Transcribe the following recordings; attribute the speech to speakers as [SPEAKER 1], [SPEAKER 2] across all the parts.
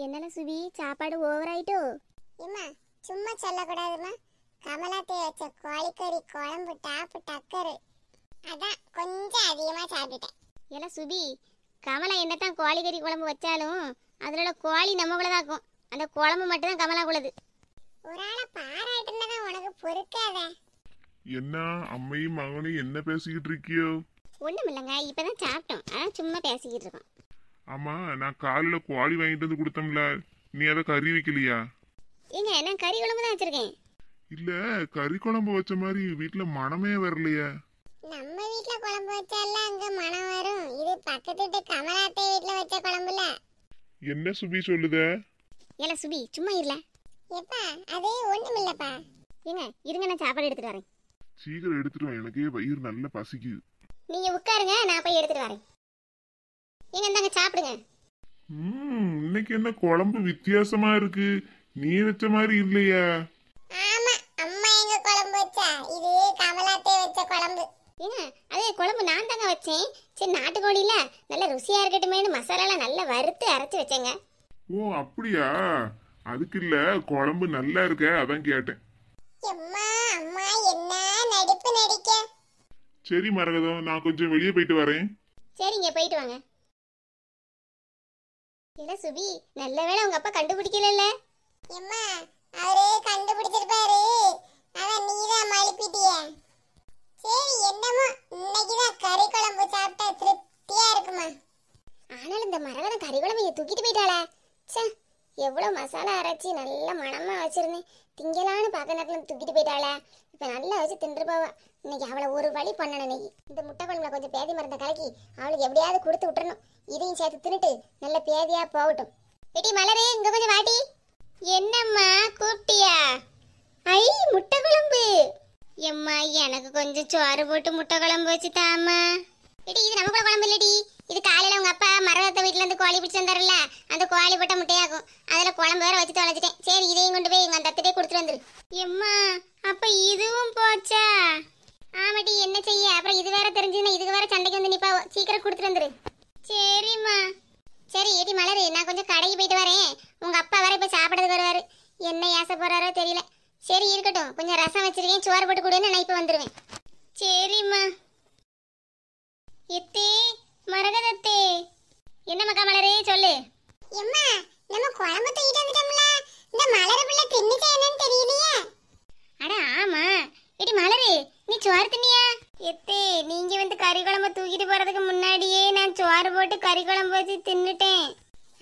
[SPEAKER 1] என்னால சுவி சாப்பாடு ஓவர் ஆயிட்டோ இம்மா சும்மா சொல்லக்கூடாதுமா கமலாத்தை வச்ச கோழிக்கறி குழம்பு டாப்பு டக்கரு அதான் கொஞ்சம் அதிகமாக சாப்பிட்டுட்டேன் ஏல சுபி கமலா என்னத்தான் கோழிக்கறி குழம்பு வச்சாலும் அதில் உள்ள கோழி தான் இருக்கும் அந்த குழம்பு மட்டும்தான் கமலாக்குள்ளது ஒரு ஆளை பாராட்டுனா உனக்கு பொறுக்காத
[SPEAKER 2] என்ன அம்மையும் மகனையும் என்ன பேசிக்கிட்டு இருக்கியோ
[SPEAKER 1] ஒன்றும் இல்லைங்க இப்போதான் சாப்பிட்டோம் அதான் சும்மா பேசிக்கிட்டு இருக்கோம்
[SPEAKER 2] ஆமா நான் காலில் குவாலி வாங்கிட்டு வந்து கொடுத்தோம்ல நீ அதை கறி வைக்கலையா
[SPEAKER 1] ஏங்க நான் கறி குழம்பு தான் வச்சிருக்கேன்
[SPEAKER 2] இல்ல கறி குழம்பு வச்ச மாதிரி வீட்ல மனமே வரலையே
[SPEAKER 1] நம்ம வீட்ல குழம்பு வச்சால அங்க மனம் வரும் இது பக்கத்து வீட்டு கமலாத்தை வீட்ல வச்ச குழம்புல
[SPEAKER 2] என்ன சுபி சொல்லுத
[SPEAKER 1] ஏல சுபி சும்மா இருல எப்பா அதே ஒண்ணும் இல்லப்பா ஏங்க இருங்க நான் சாப்பாடு எடுத்துட்டு வரேன்
[SPEAKER 2] சீக்கிரம் எடுத்துட்டு வா எனக்கே வயிறு நல்ல பசிக்குது
[SPEAKER 1] நீங்க உட்காருங்க நான் போய் எடுத்துட்டு வரேன் ஏங்க சாப்பிடுங்க
[SPEAKER 2] ம் இன்னைக்கு என்ன குழம்பு வித்தியாசமா இருக்கு நீ வச்ச மாதிரி இல்லையா
[SPEAKER 1] ஆமா அம்மா எங்க குழம்பு வச்சா இது கமலாத்தே வச்ச குழம்பு ஏங்க அது குழம்பு நான் தாங்க வச்சேன் சரி நாட்டுக்கோழியில நல்ல ருசியா இருக்கட்டுமேனு மசாலாலாம் நல்லா வறுத்து அரைச்சு வச்சேங்க
[SPEAKER 2] ஓ அப்படியா அதுக்கு இல்ல குழம்பு நல்லா இருக்க அதான் கேட்டேன்
[SPEAKER 1] அம்மா அம்மா என்ன நடிப்பு நடிக்க
[SPEAKER 2] சரி மரகதம் நான் கொஞ்சம் வெளியே போயிட்டு வரேன்
[SPEAKER 1] சரிங்க போயிட்டு வாங்க இல்ல சுபி நல்ல வேளை உங்க அப்பா கண்டுபிடிக்கல எம்மா அவரே கண்டுபிடிச்சிருப்பாரு அவன் நீதான் மழுப்பிட்டிய சரி என்னமோ இன்னைக்குதான் கறி குழம்பு சாப்பிட்டா திருப்தியா இருக்குமா ஆனாலும் இந்த மரகதம் கறி குழம்பு தூக்கிட்டு போயிட்டாளே சே எவ்வளோ மசாலா அரைச்சி நல்லா மனமாக வச்சுருந்தேன் திங்கலான்னு பார்க்க தூக்கிட்டு போயிட்டாள இப்போ நல்லா வச்சு போவா இன்னைக்கு அவளை ஒரு வழி பண்ணணும் இன்னைக்கு இந்த முட்டை குழம்புல கொஞ்சம் பேதி மருந்தை கலக்கி அவளுக்கு எப்படியாவது கொடுத்து விட்டுறணும் இதையும் சேர்த்து தின்னுட்டு நல்ல பேதியாக போகட்டும் வெட்டி மலரே இங்க கொஞ்சம் வாட்டி என்னம்மா கூப்பிட்டியா ஐ முட்டை குழம்பு எம்மா எனக்கு கொஞ்சம் சோறு போட்டு முட்டை குழம்பு வச்சு தாமா இது நம்ம கூட குழம்பு இல்லடி இது காலையில் கோழி பிடிச்சி அந்த கோழி போட்ட முட்டையாகும் அதுல குழம்பு வேற வச்சு தொலைச்சிட்டேன் சரி இதையும் கொண்டு போய் அந்த அத்தட்டே கொடுத்துட்டு வந்துரு எம்மா அப்ப இதுவும் போச்சா ஆமாட்டி என்ன செய்ய அப்புறம் இது வேற தெரிஞ்சதுன்னா இதுக்கு வேற சண்டைக்கு வந்து நிப்பா சீக்கிரம் கொடுத்துட்டு வந்துரு சரிம்மா சரி ஏடி மலரு நான் கொஞ்சம் கடைக்கு போயிட்டு வரேன் உங்க அப்பா வேற இப்ப சாப்பிட்றது வருவாரு என்ன ஏச போறாரோ தெரியல சரி இருக்கட்டும் கொஞ்சம் ரசம் வச்சிருக்கேன் சோறு போட்டு கொடுன்னு நான் இப்ப வந்துருவேன் சரிம்மா எத்தே மரகதத்தை எம்மா நம்ம குழம்பு தூக்கிட்டு வந்துட்டோம்ல இந்த மலர் பிள்ளை தின்னுச்சா என்னன்னு தெரியலையே அட ஆமா இடி மலரு நீ சோறு தின்னியா எத்தே நீங்க வந்து கறி குழம்பு தூக்கிட்டு போறதுக்கு முன்னாடியே நான் சோறு போட்டு கறி குழம்பு வச்சு தின்னுட்டேன்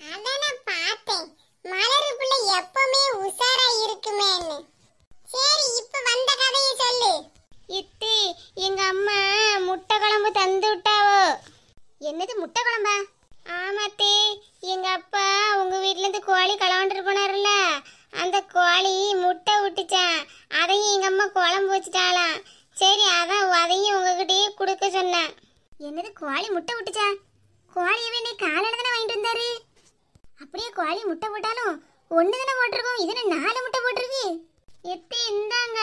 [SPEAKER 1] அதான் நான் பார்த்தேன் மலர் பிள்ளை எப்பவுமே உஷாரா இருக்குமேன்னு சரி இப்ப வந்த கதையை சொல்லு எத்தே எங்க அம்மா முட்டை குழம்பு தந்து விட்டாவோ என்னது முட்டை குழம்பா ஆமாத்தே எங்க அப்பா உங்க வீட்ல இருந்து கோழி கலவாண்டுட்டு போனார்ல அந்த கோழி முட்டை விட்டுச்சான் அதையும் எங்க அம்மா குழம்பு வச்சுட்டாளாம் சரி அதான் அதையும் உங்ககிட்டயே கொடுக்க சொன்னேன் என்னது கோழி முட்டை விட்டுச்சா கோழியை நீ காலையில தானே வாங்கிட்டு வந்தாரு அப்படியே கோழி முட்டை போட்டாலும் ஒன்று தானே போட்டிருக்கோம் இதுல நாலு முட்டை போட்டிருக்கு எத்தே இருந்தாங்க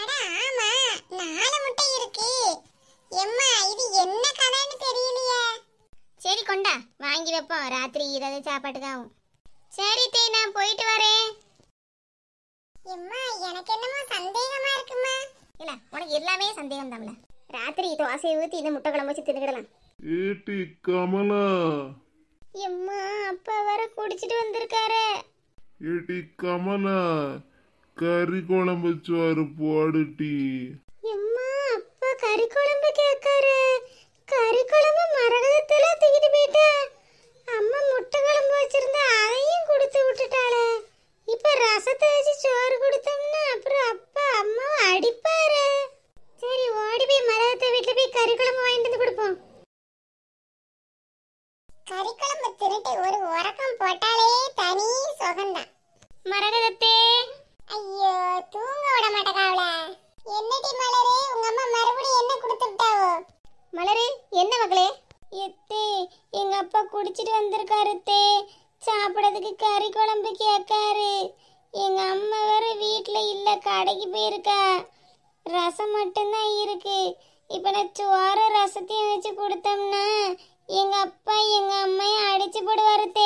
[SPEAKER 1] அட ஆமா நாலு முட்டை இருக்கு எம்மா இது என்ன கதைன்னு தெரியல வேண்டாம் வாங்கி வைப்போம் ராத்திரி இரவு தான் சரி தே நான் போயிட்டு வரேன் எம்மா எனக்கு என்னமோ சந்தேகமா இருக்குமா இல்ல உனக்கு எல்லாமே சந்தேகம் தான்ல ராத்திரி தோசையை
[SPEAKER 2] ஊத்தி இந்த முட்டை குழம்பு வச்சு தின்னுக்கலாம் ஏட்டி கமலா
[SPEAKER 1] எம்மா அப்பா வர குடிச்சிட்டு வந்திருக்காரு
[SPEAKER 2] ஏட்டி கமலா கறி குழம்பு சோறு போடுட்டி
[SPEAKER 1] எம்மா அப்பா கறி குழம்பு கேட்காரு கறி கறிக்குழம்பு திருட்டு ஒரு உறக்கம் போட்டாலே தனி சுகம்தான் மரகதத்தே ஐயோ தூங்க விட மாட்டேக்காவல என்னடி மலரு உங்க அம்மா மறுபடியும் என்ன கொடுத்துட்டாவோ விட்டாவோ மலரு என்ன மகளே எத்தே எங்க அப்பா குடிச்சிட்டு வந்திருக்காரு தே சாப்பிடறதுக்கு கறி குழம்பு கேட்காரு எங்க அம்மா வேற வீட்டுல இல்ல கடைக்கு போயிருக்கா ரசம் மட்டும்தான் இருக்கு இப்ப நான் சோறு ரசத்தையும் வச்சு கொடுத்தோம்னா எங்க அப்பா எங்க அம்மைய அடிச்சு போடுவாருத்தே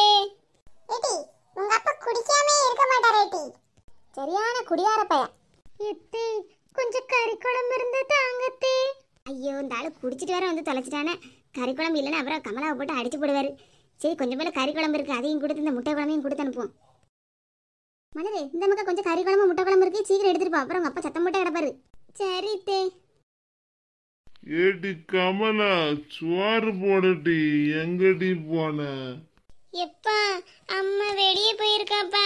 [SPEAKER 1] ஏடி உங்க அப்பா குடிக்காம இருக்க மாட்டாரே டி சரியான குடியார பையன் எத்தே கொஞ்சம் கறி குழம்பு இருந்தா தாங்கத்தே ஐயோ இந்த ஆளு குடிச்சிட்டு வேற வந்து தொலைச்சிட்டானே கறி குழம்பு இல்லைன்னா அப்புறம் கமலாவை போட்டு அடிச்சு போடுவாரு சரி கொஞ்சம் மேல கறி குழம்பு இருக்கு அதையும் கொடுத்து இந்த முட்டை குழம்பையும் கொடுத்து அனுப்புவோம் மலரே இந்த மக்கா கொஞ்சம் கறி குழம்பு முட்டை குழம்பு இருக்கு சீக்கிரம் எடுத்துட்டு போ அப்புறம் உங்க அப்பா சத்தம் போட்டு கிடப்பாரு தே
[SPEAKER 2] ஏடி கமலா சுவாறு போடட்டி எங்கடி போன எப்பா
[SPEAKER 1] அம்மா வெளியே போயிருக்காப்பா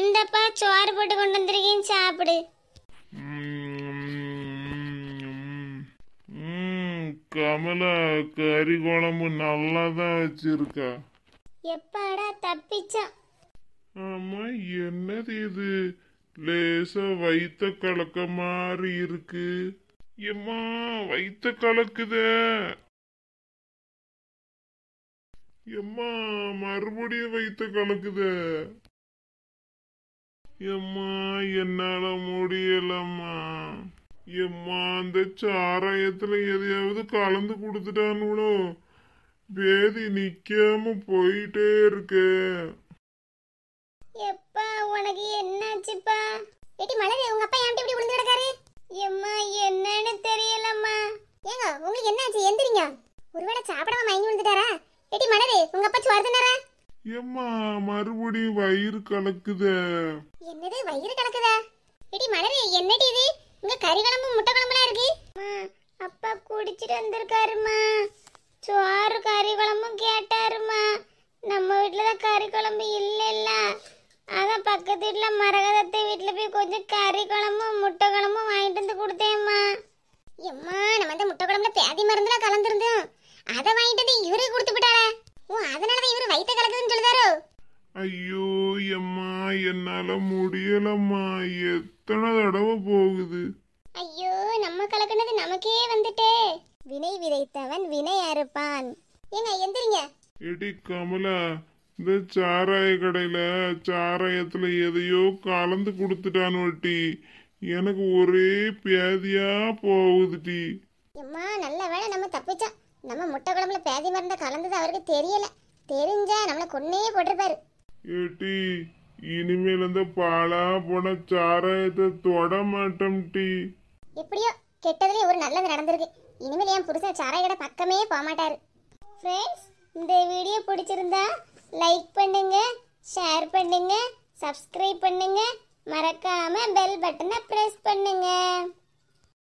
[SPEAKER 1] இந்தப்பா சோறு போட்டு கொண்டு வந்திருக்கேன் சாப்பிடு
[SPEAKER 2] கமலா கறி குழம்பு நல்லா தான் வச்சிருக்கா
[SPEAKER 1] எப்பாடா தப்பிச்சா
[SPEAKER 2] ஆமா என்னது இது லேசா வயிற்ற கலக்க மாதிரி இருக்கு எம்மா வைத்த கலக்குதே எம்மா மறுபடியும் வைத்த கலக்குதே எம்மா என்னால முடியலம்மா எம்மா அந்த சாராயத்துல எதையாவது கலந்து கொடுத்துட்டானுங்களோ வேதி நிக்காம போயிட்டே இருக்கு
[SPEAKER 1] எப்பா உனக்கு என்னாச்சுப்பா எட்டி மலர் உங்க அப்பா ஏன் இப்படி விழுந்து கிடக்காரு எம்மா என்னன்னு தெரியலம்மா ஏங்க உங்களுக்கு என்னாச்சு எந்திரிங்க ஒருவேளை சாப்பிடாம மயங்கி விழுந்துட்டாரா எடி மலரு உங்க அப்பா சுவார்த்தனாரா
[SPEAKER 2] எம்மா மறுபடியும் வயிறு கலக்குதே
[SPEAKER 1] என்னது வயிறு கலக்குதா எடி மலரு என்னடி இது இங்க கறி குழம்பு முட்டை குழம்புலாம் இருக்கு அப்பா குடிச்சிட்டு வந்திருக்காருமா சோறு கறி குழம்பும் கேட்டாருமா நம்ம வீட்டுல தான் கறி குழம்பு இல்லைல்ல அதான் பக்கத்து வீட்டில் மரகதத்தை வீட்டில் போய் கொஞ்சம் கறி குழம்பும் முட்டை குழம்பும் வாங்கிட்டு வந்து கொடுத்தேம்மா எம்மா நம்ம இந்த முட்டை குழம்புல பேதி
[SPEAKER 2] மருந்துலாம் கலந்துருந்தோம் அதை வாங்கிட்டு வந்து இவரே கொடுத்து விட்டாளே ஓ அதனால தான் இவர் வயிற்ற கலக்குதுன்னு சொல்லுதாரோ ஐயோ எம்மா என்னால முடியலம்மா எத்தனை தடவை போகுது
[SPEAKER 1] ஐயோ நம்ம கலக்குனது நமக்கே வந்துட்டே வினை விதைத்தவன் வினை அறுப்பான் ஏங்க எந்திரிங்க
[SPEAKER 2] எடி கமலா இந்த சாராய கடையில சாராயத்துல எதையோ கலந்து கொடுத்துட்டான் வட்டி எனக்கு ஒரே பேதியா போகுதுட்டி அம்மா நல்ல வேலை
[SPEAKER 1] நம்ம தப்பிச்சோம் நம்ம முட்டை குழம்புல பேதி மருந்த கலந்தது அவருக்கு தெரியல தெரிஞ்சா நம்மளை கொன்னே போட்டிருப்பாரு
[SPEAKER 2] ஏட்டி இனிமேல் இந்த பாலா போன சாராயத்தை தொட மாட்டோம் டி
[SPEAKER 1] எப்படியோ கெட்டதுலேயே ஒரு நல்லது நடந்திருக்கு இனிமேல் என் புருஷன் சாராய கடை பக்கமே போக மாட்டாரு ஃப்ரெண்ட்ஸ் இந்த வீடியோ பிடிச்சிருந்தா லைக் பண்ணுங்க ஷேர் பண்ணுங்க சப்ஸ்கிரைப் பண்ணுங்க மறக்காம பெல் பட்டனை ப்ரெஸ் பண்ணுங்க